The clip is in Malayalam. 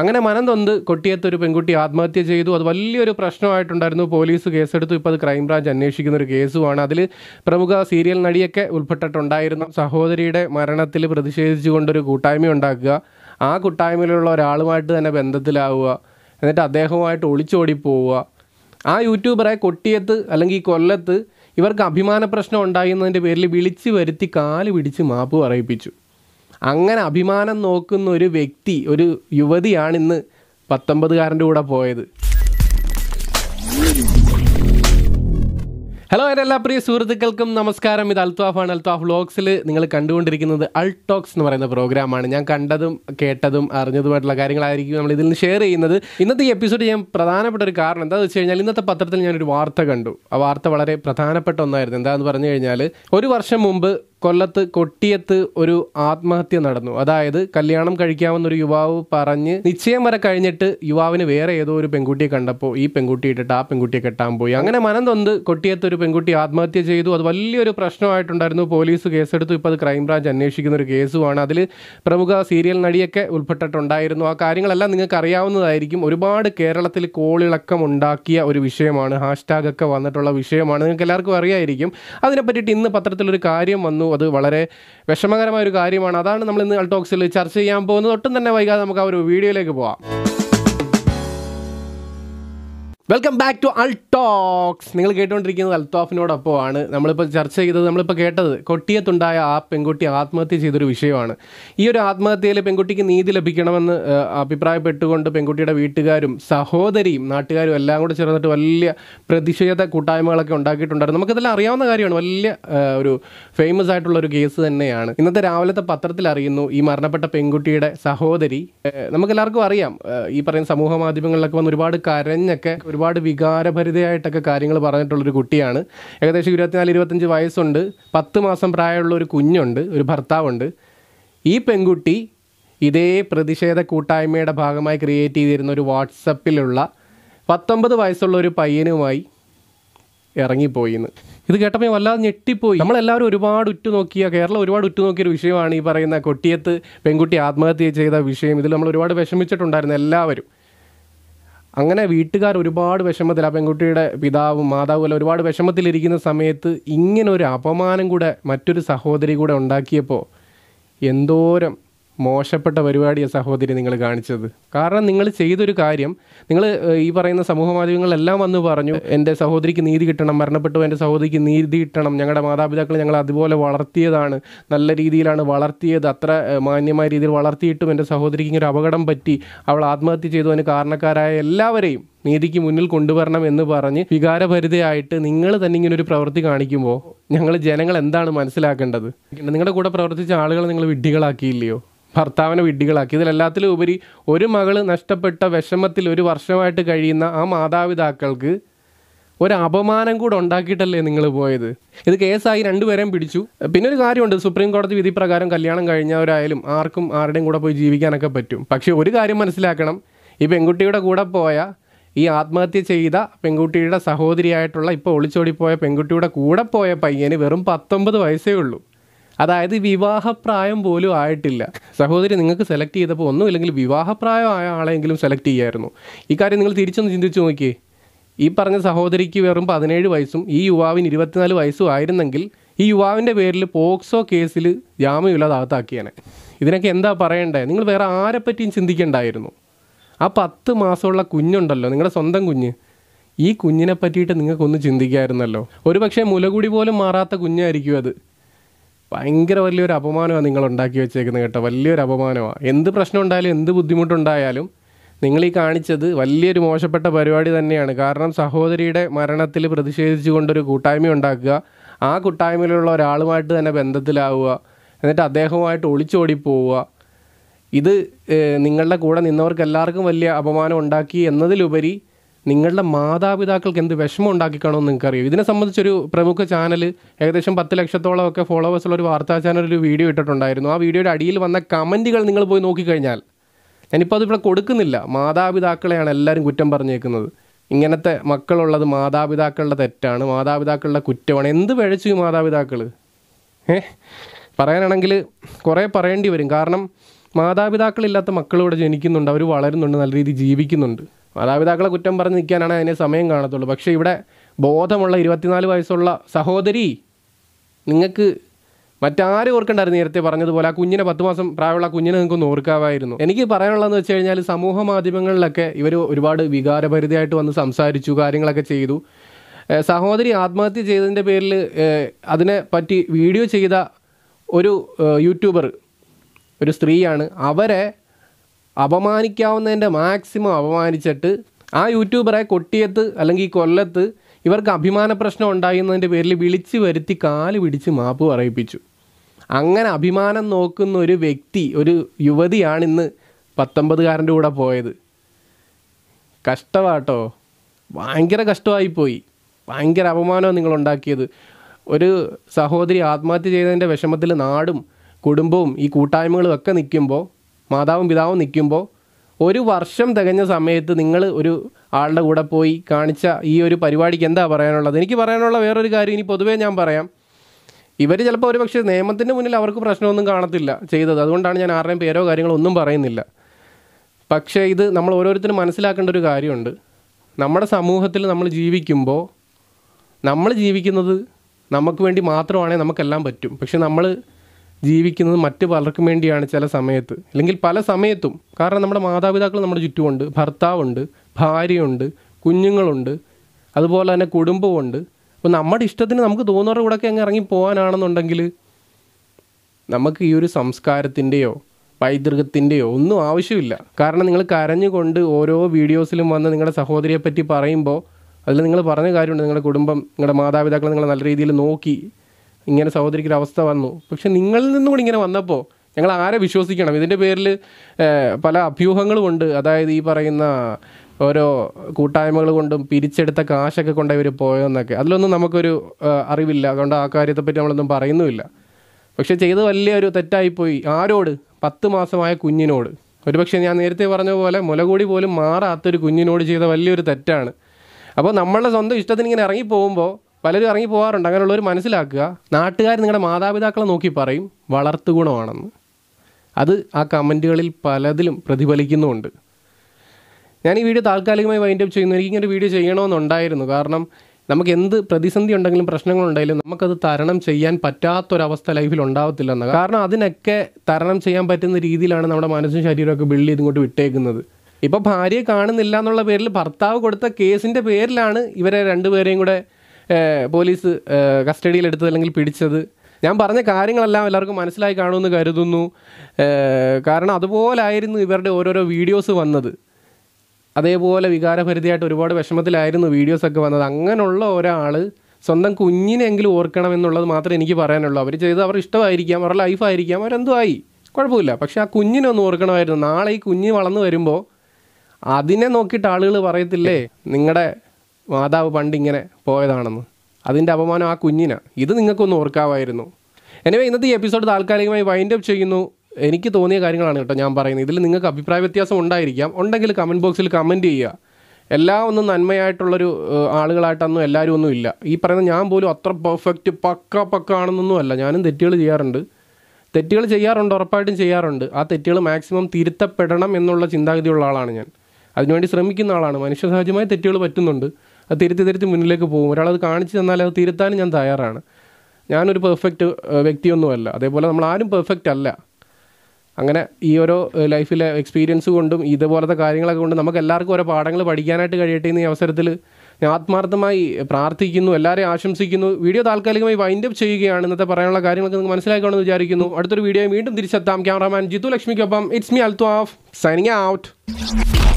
അങ്ങനെ മനം തൊന്ത് കൊട്ടിയത്ത് ഒരു പെൺകുട്ടി ആത്മഹത്യ ചെയ്തു അത് വലിയൊരു പ്രശ്നമായിട്ടുണ്ടായിരുന്നു പോലീസ് കേസെടുത്തു ഇപ്പോൾ അത് ക്രൈംബ്രാഞ്ച് അന്വേഷിക്കുന്ന ഒരു കേസുമാണ് അതിൽ പ്രമുഖ സീരിയൽ നടിയൊക്കെ ഉൾപ്പെട്ടിട്ടുണ്ടായിരുന്നു സഹോദരിയുടെ മരണത്തിൽ പ്രതിഷേധിച്ചുകൊണ്ടൊരു കൂട്ടായ്മ ഉണ്ടാക്കുക ആ കൂട്ടായ്മയിലുള്ള ഒരാളുമായിട്ട് തന്നെ ബന്ധത്തിലാവുക എന്നിട്ട് അദ്ദേഹവുമായിട്ട് ഒളിച്ചോടി പോവുക ആ യൂട്യൂബറെ കൊട്ടിയത്ത് അല്ലെങ്കിൽ കൊല്ലത്ത് ഇവർക്ക് അഭിമാന പ്രശ്നം ഉണ്ടായിരുന്നതിൻ്റെ പേരിൽ വിളിച്ചു വരുത്തി കാല് പിടിച്ച് മാപ്പ് പറയിപ്പിച്ചു അങ്ങനെ അഭിമാനം നോക്കുന്ന ഒരു വ്യക്തി ഒരു യുവതിയാണ് ഇന്ന് പത്തൊമ്പതുകാരൻ്റെ കൂടെ പോയത് ഹലോ എൻ്റെ എല്ലാ പ്രിയ സുഹൃത്തുക്കൾക്കും നമസ്കാരം ഇത് അൽത്താഫാണ് അൽത്താഫ് വ്ലോഗ്സിൽ നിങ്ങൾ കണ്ടുകൊണ്ടിരിക്കുന്നത് അൾട്ടോക്സ് എന്ന് പറയുന്ന പ്രോഗ്രാമാണ് ഞാൻ കണ്ടതും കേട്ടതും അറിഞ്ഞതുമായിട്ടുള്ള കാര്യങ്ങളായിരിക്കും നമ്മൾ ഇതിൽ നിന്ന് ഷെയർ ചെയ്യുന്നത് ഇന്നത്തെ ഈ എപ്പിസോഡ് ഞാൻ പ്രധാനപ്പെട്ട ഒരു കാരണം എന്താണെന്ന് വെച്ച് കഴിഞ്ഞാൽ ഇന്നത്തെ പത്രത്തിൽ ഞാനൊരു വാർത്ത കണ്ടു ആ വാർത്ത വളരെ പ്രധാനപ്പെട്ട ഒന്നായിരുന്നു എന്താണെന്ന് പറഞ്ഞു കഴിഞ്ഞാൽ ഒരു വർഷം മുമ്പ് കൊല്ലത്ത് കൊട്ടിയത്ത് ഒരു ആത്മഹത്യ നടന്നു അതായത് കല്യാണം കഴിക്കാമെന്ന് ഒരു യുവാവ് പറഞ്ഞ് നിശ്ചയം വരെ കഴിഞ്ഞിട്ട് യുവാവിന് വേറെ ഏതോ ഒരു പെൺകുട്ടിയെ കണ്ടപ്പോൾ ഈ പെൺകുട്ടി ഇട്ടിട്ട് ആ പെൺകുട്ടിയെ കെട്ടാൻ പോയി അങ്ങനെ മനം തൊന്ത് കൊട്ടിയത്ത് ഒരു പെൺകുട്ടി ആത്മഹത്യ ചെയ്തു അത് വലിയൊരു പ്രശ്നമായിട്ടുണ്ടായിരുന്നു പോലീസ് കേസെടുത്തു ഇപ്പോൾ അത് ക്രൈംബ്രാഞ്ച് അന്വേഷിക്കുന്ന ഒരു കേസുമാണ് അതിൽ പ്രമുഖ സീരിയൽ നടിയൊക്കെ ഉൾപ്പെട്ടിട്ടുണ്ടായിരുന്നു ആ കാര്യങ്ങളെല്ലാം നിങ്ങൾക്ക് അറിയാവുന്നതായിരിക്കും ഒരുപാട് കേരളത്തിൽ കോളിളക്കം ഉണ്ടാക്കിയ ഒരു വിഷയമാണ് ഹാഷ്ടാഗ് ഒക്കെ വന്നിട്ടുള്ള വിഷയമാണ് നിങ്ങൾക്ക് എല്ലാവർക്കും അറിയായിരിക്കും അതിനെപ്പറ്റിയിട്ട് ഇന്ന് പത്രത്തിലൊരു കാര്യം വന്നു അത് വളരെ വിഷമകരമായ ഒരു കാര്യമാണ് അതാണ് നമ്മൾ ഇന്ന് അൾട്ടോക്സിൽ ചർച്ച ചെയ്യാൻ പോകുന്നത് ഒട്ടും തന്നെ വൈകാതെ നമുക്ക് ആ ഒരു വീഡിയോയിലേക്ക് പോവാം വെൽക്കം ബാക്ക് ടു അൾട്ടോക്സ് നിങ്ങൾ കേട്ടുകൊണ്ടിരിക്കുന്നത് ആണ് നമ്മളിപ്പോൾ ചർച്ച ചെയ്തത് നമ്മളിപ്പോൾ കേട്ടത് കൊട്ടിയത്തുണ്ടായ ആ പെൺകുട്ടി ആത്മഹത്യ ചെയ്തൊരു വിഷയമാണ് ഈ ഒരു ആത്മഹത്യയിൽ പെൺകുട്ടിക്ക് നീതി ലഭിക്കണമെന്ന് അഭിപ്രായപ്പെട്ടുകൊണ്ട് പെൺകുട്ടിയുടെ വീട്ടുകാരും സഹോദരിയും നാട്ടുകാരും എല്ലാം കൂടെ ചേർന്നിട്ട് വലിയ പ്രതിഷേധ കൂട്ടായ്മകളൊക്കെ ഉണ്ടാക്കിയിട്ടുണ്ടായിരുന്നു നമുക്കിതെല്ലാം അറിയാവുന്ന കാര്യമാണ് വലിയ ഒരു ഫേമസ് ആയിട്ടുള്ള ഒരു കേസ് തന്നെയാണ് ഇന്നത്തെ രാവിലത്തെ പത്രത്തിൽ അറിയുന്നു ഈ മരണപ്പെട്ട പെൺകുട്ടിയുടെ സഹോദരി നമുക്കെല്ലാവർക്കും അറിയാം ഈ പറയുന്ന സമൂഹ മാധ്യമങ്ങളിലൊക്കെ വന്ന് ഒരുപാട് കരഞ്ഞൊക്കെ ഒരുപാട് ഒരുപാട് വികാരഭരിതയായിട്ടൊക്കെ കാര്യങ്ങൾ പറഞ്ഞിട്ടുള്ളൊരു കുട്ടിയാണ് ഏകദേശം ഇരുപത്തിനാല് ഇരുപത്തഞ്ച് വയസ്സുണ്ട് പത്ത് മാസം പ്രായമുള്ള ഒരു കുഞ്ഞുണ്ട് ഒരു ഭർത്താവുണ്ട് ഈ പെൺകുട്ടി ഇതേ പ്രതിഷേധ കൂട്ടായ്മയുടെ ഭാഗമായി ക്രിയേറ്റ് ചെയ്തിരുന്ന ഒരു വാട്സപ്പിലുള്ള പത്തൊമ്പത് വയസ്സുള്ള ഒരു പയ്യനുമായി ഇറങ്ങിപ്പോയി എന്ന് ഇത് കേട്ടപ്പോൾ വല്ലാതെ ഞെട്ടിപ്പോയി നമ്മളെല്ലാവരും ഒരുപാട് ഉറ്റുനോക്കിയ കേരളം ഒരുപാട് ഉറ്റുനോക്കിയ ഒരു വിഷയമാണ് ഈ പറയുന്ന കൊട്ടിയത്ത് പെൺകുട്ടി ആത്മഹത്യ ചെയ്ത വിഷയം ഇതിൽ നമ്മൾ ഒരുപാട് വിഷമിച്ചിട്ടുണ്ടായിരുന്നു എല്ലാവരും അങ്ങനെ വീട്ടുകാർ ഒരുപാട് വിഷമത്തിൽ ആ പെൺകുട്ടിയുടെ പിതാവും മാതാവും എല്ലാം ഒരുപാട് വിഷമത്തിലിരിക്കുന്ന സമയത്ത് ഇങ്ങനെ ഒരു അപമാനം കൂടെ മറ്റൊരു സഹോദരി കൂടെ ഉണ്ടാക്കിയപ്പോൾ എന്തോരം മോശപ്പെട്ട പരിപാടിയാണ് സഹോദരി നിങ്ങൾ കാണിച്ചത് കാരണം നിങ്ങൾ ചെയ്തൊരു കാര്യം നിങ്ങൾ ഈ പറയുന്ന സമൂഹ മാധ്യമങ്ങളെല്ലാം വന്ന് പറഞ്ഞു എൻ്റെ സഹോദരിക്ക് നീതി കിട്ടണം മരണപ്പെട്ടു എൻ്റെ സഹോദരിക്ക് നീതി കിട്ടണം ഞങ്ങളുടെ മാതാപിതാക്കൾ ഞങ്ങൾ അതുപോലെ വളർത്തിയതാണ് നല്ല രീതിയിലാണ് വളർത്തിയത് അത്ര മാന്യമായ രീതിയിൽ വളർത്തിയിട്ടും എൻ്റെ സഹോദരിക്ക് ഇങ്ങനെ ഒരു അപകടം പറ്റി അവൾ ആത്മഹത്യ ചെയ്തു അതിന് കാരണക്കാരായ എല്ലാവരെയും നീതിക്ക് മുന്നിൽ കൊണ്ടുവരണം എന്ന് പറഞ്ഞ് വികാരപരിതയായിട്ട് നിങ്ങൾ തന്നെ ഇങ്ങനെ ഒരു പ്രവൃത്തി കാണിക്കുമ്പോൾ ഞങ്ങൾ ജനങ്ങൾ എന്താണ് മനസ്സിലാക്കേണ്ടത് നിങ്ങളുടെ കൂടെ പ്രവർത്തിച്ച ആളുകൾ നിങ്ങൾ വിഡ്ഢികളാക്കിയില്ലയോ ഭർത്താവിനെ വിഡ്ഢികളാക്കി ഇതിലെല്ലാത്തിലും ഉപരി ഒരു മകൾ നഷ്ടപ്പെട്ട വിഷമത്തിൽ ഒരു വർഷമായിട്ട് കഴിയുന്ന ആ മാതാപിതാക്കൾക്ക് ഒരു അപമാനം കൂടെ ഉണ്ടാക്കിയിട്ടല്ലേ നിങ്ങൾ പോയത് ഇത് കേസായി രണ്ടുപേരെയും പിടിച്ചു പിന്നെ ഒരു കാര്യമുണ്ട് സുപ്രീം കോടതി വിധി പ്രകാരം കല്യാണം കഴിഞ്ഞവരായാലും ആർക്കും ആരുടെയും കൂടെ പോയി ജീവിക്കാനൊക്കെ പറ്റും പക്ഷേ ഒരു കാര്യം മനസ്സിലാക്കണം ഈ പെൺകുട്ടിയുടെ കൂടെ പോയ ഈ ആത്മഹത്യ ചെയ്ത പെൺകുട്ടിയുടെ സഹോദരിയായിട്ടുള്ള ഇപ്പോൾ ഒളിച്ചോടിപ്പോയ പെൺകുട്ടിയുടെ കൂടെ പോയ പയ്യന് വെറും പത്തൊമ്പത് വയസ്സേ ഉള്ളൂ അതായത് വിവാഹപ്രായം പോലും ആയിട്ടില്ല സഹോദരി നിങ്ങൾക്ക് സെലക്ട് ചെയ്തപ്പോൾ ഒന്നും ഇല്ലെങ്കിൽ വിവാഹപ്രായം ആയ ആളെങ്കിലും സെലക്ട് ചെയ്യായിരുന്നു ഈ കാര്യം നിങ്ങൾ തിരിച്ചൊന്ന് ചിന്തിച്ചു നോക്കിയേ ഈ പറഞ്ഞ സഹോദരിക്ക് വെറും പതിനേഴ് വയസ്സും ഈ യുവാവിന് ഇരുപത്തിനാല് വയസ്സും ആയിരുന്നെങ്കിൽ ഈ യുവാവിൻ്റെ പേരിൽ പോക്സോ കേസിൽ ജാമ്യമില്ലാതാകത്താക്കിയാണ് ഇതിനൊക്കെ എന്താ പറയണ്ടേ നിങ്ങൾ വേറെ ആരെപ്പറ്റിയും ചിന്തിക്കേണ്ടായിരുന്നു ആ പത്ത് മാസമുള്ള കുഞ്ഞുണ്ടല്ലോ നിങ്ങളുടെ സ്വന്തം കുഞ്ഞ് ഈ കുഞ്ഞിനെ പറ്റിയിട്ട് നിങ്ങൾക്കൊന്ന് ചിന്തിക്കാമായിരുന്നല്ലോ ഒരു പക്ഷേ മുലകുടി പോലും മാറാത്ത കുഞ്ഞായിരിക്കും അത് ഭയങ്കര വലിയൊരു അപമാനമാണ് നിങ്ങൾ ഉണ്ടാക്കി വെച്ചേക്കുന്നത് കേട്ടോ വലിയൊരു അപമാനമാണ് എന്ത് പ്രശ്നം ഉണ്ടായാലും എന്ത് ബുദ്ധിമുട്ടുണ്ടായാലും നിങ്ങൾ ഈ കാണിച്ചത് വലിയൊരു മോശപ്പെട്ട പരിപാടി തന്നെയാണ് കാരണം സഹോദരിയുടെ മരണത്തിൽ പ്രതിഷേധിച്ചുകൊണ്ടൊരു കൂട്ടായ്മ ഉണ്ടാക്കുക ആ കൂട്ടായ്മയിലുള്ള ഒരാളുമായിട്ട് തന്നെ ബന്ധത്തിലാവുക എന്നിട്ട് അദ്ദേഹവുമായിട്ട് ഒളിച്ചോടി പോവുക ഇത് നിങ്ങളുടെ കൂടെ നിന്നവർക്ക് എല്ലാവർക്കും വലിയ അപമാനം ഉണ്ടാക്കി എന്നതിലുപരി നിങ്ങളുടെ മാതാപിതാക്കൾക്ക് എന്ത് വിഷമം എന്ന് നിങ്ങൾക്കറിയാം ഇതിനെ സംബന്ധിച്ചൊരു പ്രമുഖ ചാനൽ ഏകദേശം പത്ത് ലക്ഷത്തോളം ഒക്കെ ഫോളോവേഴ്സുള്ള ഒരു വാർത്താ ചാനൽ ഒരു വീഡിയോ ഇട്ടിട്ടുണ്ടായിരുന്നു ആ വീഡിയോയുടെ അടിയിൽ വന്ന കമൻറ്റുകൾ നിങ്ങൾ പോയി നോക്കിക്കഴിഞ്ഞാൽ ഞാനിപ്പോൾ ഇവിടെ കൊടുക്കുന്നില്ല മാതാപിതാക്കളെയാണ് എല്ലാവരും കുറ്റം പറഞ്ഞേക്കുന്നത് ഇങ്ങനത്തെ മക്കളുള്ളത് മാതാപിതാക്കളുടെ തെറ്റാണ് മാതാപിതാക്കളുടെ കുറ്റമാണ് എന്ത് പിഴച്ചു മാതാപിതാക്കൾ ഏഹ് പറയാനാണെങ്കിൽ കുറേ പറയേണ്ടി വരും കാരണം മാതാപിതാക്കളില്ലാത്ത ഇവിടെ ജനിക്കുന്നുണ്ട് അവർ വളരുന്നുണ്ട് നല്ല രീതിയിൽ ജീവിക്കുന്നുണ്ട് മാതാപിതാക്കളെ കുറ്റം പറഞ്ഞ് നിൽക്കാനാണ് അതിനെ സമയം കാണത്തുള്ളൂ പക്ഷേ ഇവിടെ ബോധമുള്ള ഇരുപത്തിനാല് വയസ്സുള്ള സഹോദരി നിങ്ങൾക്ക് മറ്റാരും ഓർക്കണ്ടായിരുന്നു നേരത്തെ പറഞ്ഞതുപോലെ ആ കുഞ്ഞിനെ പത്ത് മാസം പ്രായമുള്ള കുഞ്ഞിനെ നിങ്ങൾക്കൊന്ന് ഓർക്കാമായിരുന്നു എനിക്ക് പറയാനുള്ളതെന്ന് വെച്ച് കഴിഞ്ഞാൽ സമൂഹ മാധ്യമങ്ങളിലൊക്കെ ഇവർ ഒരുപാട് വികാരപരിധിയായിട്ട് വന്ന് സംസാരിച്ചു കാര്യങ്ങളൊക്കെ ചെയ്തു സഹോദരി ആത്മഹത്യ ചെയ്തതിൻ്റെ പേരിൽ അതിനെ പറ്റി വീഡിയോ ചെയ്ത ഒരു യൂട്യൂബർ ഒരു സ്ത്രീയാണ് അവരെ അപമാനിക്കാവുന്നതിൻ്റെ മാക്സിമം അപമാനിച്ചിട്ട് ആ യൂട്യൂബറെ കൊട്ടിയത്ത് അല്ലെങ്കിൽ കൊല്ലത്ത് ഇവർക്ക് അഭിമാന പ്രശ്നം ഉണ്ടായിരുന്നതിൻ്റെ പേരിൽ വിളിച്ചു വരുത്തി കാല് പിടിച്ച് മാപ്പ് പറയിപ്പിച്ചു അങ്ങനെ അഭിമാനം നോക്കുന്ന ഒരു വ്യക്തി ഒരു യുവതിയാണ് ഇന്ന് പത്തൊമ്പതുകാരൻ്റെ കൂടെ പോയത് കഷ്ടമാട്ടോ ഭയങ്കര കഷ്ടമായിപ്പോയി ഭയങ്കര അപമാനമാണ് നിങ്ങളുണ്ടാക്കിയത് ഒരു സഹോദരി ആത്മഹത്യ ചെയ്തതിൻ്റെ വിഷമത്തിൽ നാടും കുടുംബവും ഈ കൂട്ടായ്മകളും ഒക്കെ നിൽക്കുമ്പോൾ മാതാവും പിതാവും നിൽക്കുമ്പോൾ ഒരു വർഷം തികഞ്ഞ സമയത്ത് നിങ്ങൾ ഒരു ആളുടെ കൂടെ പോയി കാണിച്ച ഈ ഒരു പരിപാടിക്ക് എന്താ പറയാനുള്ളത് എനിക്ക് പറയാനുള്ള വേറൊരു കാര്യം ഇനി പൊതുവേ ഞാൻ പറയാം ഇവർ ചിലപ്പോൾ പക്ഷേ നിയമത്തിൻ്റെ മുന്നിൽ അവർക്ക് പ്രശ്നമൊന്നും കാണത്തില്ല ചെയ്തത് അതുകൊണ്ടാണ് ഞാൻ ആരുടെയും പേരോ കാര്യങ്ങളോ ഒന്നും പറയുന്നില്ല പക്ഷേ ഇത് നമ്മൾ ഓരോരുത്തരും മനസ്സിലാക്കേണ്ട ഒരു കാര്യമുണ്ട് നമ്മുടെ സമൂഹത്തിൽ നമ്മൾ ജീവിക്കുമ്പോൾ നമ്മൾ ജീവിക്കുന്നത് നമുക്ക് വേണ്ടി മാത്രമാണെങ്കിൽ നമുക്കെല്ലാം പറ്റും പക്ഷെ നമ്മൾ ജീവിക്കുന്നത് മറ്റ് പലർക്കും വേണ്ടിയാണ് ചില സമയത്ത് അല്ലെങ്കിൽ പല സമയത്തും കാരണം നമ്മുടെ മാതാപിതാക്കൾ നമ്മുടെ ചുറ്റുമുണ്ട് ഭർത്താവുണ്ട് ഭാര്യയുണ്ട് കുഞ്ഞുങ്ങളുണ്ട് അതുപോലെ തന്നെ കുടുംബമുണ്ട് അപ്പോൾ നമ്മുടെ ഇഷ്ടത്തിന് നമുക്ക് തോന്നുന്നവരുടെ ഒക്കെ അങ്ങ് ഇറങ്ങി പോകാനാണെന്നുണ്ടെങ്കിൽ നമുക്ക് ഈ ഒരു സംസ്കാരത്തിൻ്റെയോ പൈതൃകത്തിൻ്റെയോ ഒന്നും ആവശ്യമില്ല കാരണം നിങ്ങൾ കരഞ്ഞുകൊണ്ട് ഓരോ വീഡിയോസിലും വന്ന് നിങ്ങളുടെ സഹോദരിയെ പറ്റി പറയുമ്പോൾ അതിൽ നിങ്ങൾ പറഞ്ഞ കാര്യമുണ്ട് നിങ്ങളുടെ കുടുംബം നിങ്ങളുടെ മാതാപിതാക്കളെ നിങ്ങൾ നല്ല രീതിയിൽ നോക്കി ഇങ്ങനെ സഹോദരിക്കൊരു അവസ്ഥ വന്നു പക്ഷെ നിങ്ങളിൽ നിന്നും കൂടി ഇങ്ങനെ വന്നപ്പോൾ ഞങ്ങൾ ആരെ വിശ്വസിക്കണം ഇതിൻ്റെ പേരിൽ പല ഉണ്ട് അതായത് ഈ പറയുന്ന ഓരോ കൂട്ടായ്മകൾ കൊണ്ടും പിരിച്ചെടുത്ത കാശൊക്കെ കൊണ്ട് ഇവർ പോയെന്നൊക്കെ അതിലൊന്നും നമുക്കൊരു അറിവില്ല അതുകൊണ്ട് ആ കാര്യത്തെപ്പറ്റി നമ്മളൊന്നും പറയുന്നുമില്ല പക്ഷെ ചെയ്ത് വലിയൊരു തെറ്റായിപ്പോയി ആരോട് പത്ത് മാസമായ കുഞ്ഞിനോട് ഒരുപക്ഷെ ഞാൻ നേരത്തെ പറഞ്ഞ പോലെ മുലകൂടി പോലും മാറാത്തൊരു കുഞ്ഞിനോട് ചെയ്ത വലിയൊരു തെറ്റാണ് അപ്പോൾ നമ്മളുടെ സ്വന്തം ഇഷ്ടത്തിന് ഇങ്ങനെ ഇറങ്ങി പലരും ഇറങ്ങി പോകാറുണ്ട് അങ്ങനെയുള്ളവർ മനസ്സിലാക്കുക നാട്ടുകാർ നിങ്ങളുടെ മാതാപിതാക്കളെ നോക്കി പറയും വളർത്തു ഗുണമാണെന്ന് അത് ആ കമൻറ്റുകളിൽ പലതിലും പ്രതിഫലിക്കുന്നുമുണ്ട് ഞാൻ ഈ വീഡിയോ താൽക്കാലികമായി വൈൻഡപ്പ് ചെയ്യുന്നു എനിക്കിങ്ങനെ വീഡിയോ ചെയ്യണമെന്നുണ്ടായിരുന്നു കാരണം നമുക്ക് എന്ത് പ്രതിസന്ധി ഉണ്ടെങ്കിലും പ്രശ്നങ്ങളുണ്ടെങ്കിലും നമുക്കത് തരണം ചെയ്യാൻ പറ്റാത്തൊരവസ്ഥ ലൈഫിൽ ഉണ്ടാവത്തില്ലെന്ന് കാരണം അതിനൊക്കെ തരണം ചെയ്യാൻ പറ്റുന്ന രീതിയിലാണ് നമ്മുടെ മനസ്സും ശരീരമൊക്കെ ബിൽഡ് ചെയ്തുകൊണ്ട് വിട്ടേക്കുന്നത് ഇപ്പോൾ ഭാര്യയെ കാണുന്നില്ല എന്നുള്ള പേരിൽ ഭർത്താവ് കൊടുത്ത കേസിൻ്റെ പേരിലാണ് ഇവരെ രണ്ടുപേരെയും കൂടെ പോലീസ് കസ്റ്റഡിയിലെടുത്തത് അല്ലെങ്കിൽ പിടിച്ചത് ഞാൻ പറഞ്ഞ കാര്യങ്ങളെല്ലാം എല്ലാവർക്കും മനസ്സിലായി കാണുമെന്ന് കരുതുന്നു കാരണം അതുപോലായിരുന്നു ഇവരുടെ ഓരോരോ വീഡിയോസ് വന്നത് അതേപോലെ വികാരപരിധിയായിട്ട് ഒരുപാട് വിഷമത്തിലായിരുന്നു വീഡിയോസൊക്കെ വന്നത് അങ്ങനെയുള്ള ഒരാൾ സ്വന്തം കുഞ്ഞിനെങ്കിലും ഓർക്കണം എന്നുള്ളത് മാത്രമേ എനിക്ക് പറയാനുള്ളൂ അവർ ചെയ്ത് അവർ ഇഷ്ടമായിരിക്കാം അവരുടെ ലൈഫായിരിക്കാം അവരെന്തോ ആയി കുഴപ്പമില്ല പക്ഷെ ആ കുഞ്ഞിനെ ഓർക്കണമായിരുന്നു നാളെ ഈ കുഞ്ഞ് വളർന്നു വരുമ്പോൾ അതിനെ നോക്കിയിട്ട് ആളുകൾ പറയത്തില്ലേ നിങ്ങളുടെ മാതാവ് പണ്ടിങ്ങനെ പോയതാണെന്ന് അതിൻ്റെ അപമാനം ആ കുഞ്ഞിനാണ് ഇത് നിങ്ങൾക്കൊന്ന് ഓർക്കാമായിരുന്നു എനിവേ ഇന്നത്തെ ഈ എപ്പിസോഡ് താൽക്കാലികമായി വൈൻഡ് അപ്പ് ചെയ്യുന്നു എനിക്ക് തോന്നിയ കാര്യങ്ങളാണ് കേട്ടോ ഞാൻ പറയുന്നത് ഇതിൽ നിങ്ങൾക്ക് അഭിപ്രായ വ്യത്യാസം ഉണ്ടായിരിക്കാം ഉണ്ടെങ്കിൽ കമൻറ്റ് ബോക്സിൽ കമൻറ്റ് ചെയ്യുക എല്ലാം ഒന്നും നന്മയായിട്ടുള്ളൊരു ആളുകളായിട്ടൊന്നും എല്ലാവരും ഒന്നും ഇല്ല ഈ പറയുന്ന ഞാൻ പോലും അത്ര പെർഫെക്റ്റ് പക്ക പക്ക ആണെന്നൊന്നും അല്ല ഞാനും തെറ്റുകൾ ചെയ്യാറുണ്ട് തെറ്റുകൾ ചെയ്യാറുണ്ട് ഉറപ്പായിട്ടും ചെയ്യാറുണ്ട് ആ തെറ്റുകൾ മാക്സിമം തിരുത്തപ്പെടണം എന്നുള്ള ചിന്താഗതിയുള്ള ആളാണ് ഞാൻ അതിനുവേണ്ടി ശ്രമിക്കുന്ന ആളാണ് മനുഷ്യസഹജമായ തെറ്റുകൾ പറ്റുന്നുണ്ട് അത് തിരുത്തി തിരുത്തി മുന്നിലേക്ക് പോകും ഒരാളത് കാണിച്ചു തന്നാൽ അത് തിരുത്താനും ഞാൻ തയ്യാറാണ് ഞാനൊരു പെർഫെക്റ്റ് വ്യക്തിയൊന്നുമല്ല അതേപോലെ നമ്മൾ ആരും പെർഫെക്റ്റ് അല്ല അങ്ങനെ ഈ ഓരോ ലൈഫിലെ എക്സ്പീരിയൻസ് കൊണ്ടും ഇതുപോലത്തെ കാര്യങ്ങളൊക്കെ കൊണ്ട് നമുക്ക് എല്ലാവർക്കും ഓരോ പാഠങ്ങൾ പഠിക്കാനായിട്ട് കഴിയട്ടെ എന്ന് ഈ അവസരത്തിൽ ഞാൻ ആത്മാർത്ഥമായി പ്രാർത്ഥിക്കുന്നു എല്ലാവരെയും ആശംസിക്കുന്നു വീഡിയോ താൽക്കാലികമായി വൈൻഡ് അപ്പ് ചെയ്യുകയാണ് ഇന്നത്തെ പറയാനുള്ള കാര്യങ്ങളൊക്കെ നിങ്ങൾക്ക് മനസ്സിലാക്കണമെന്ന് വിചാരിക്കുന്നു അടുത്തൊരു വീഡിയോ വീണ്ടും തിരിച്ചെത്താം ക്യാമറാമാൻ ജിത്തു ലക്ഷ്മിക്കൊപ്പം it's me Althaf signing out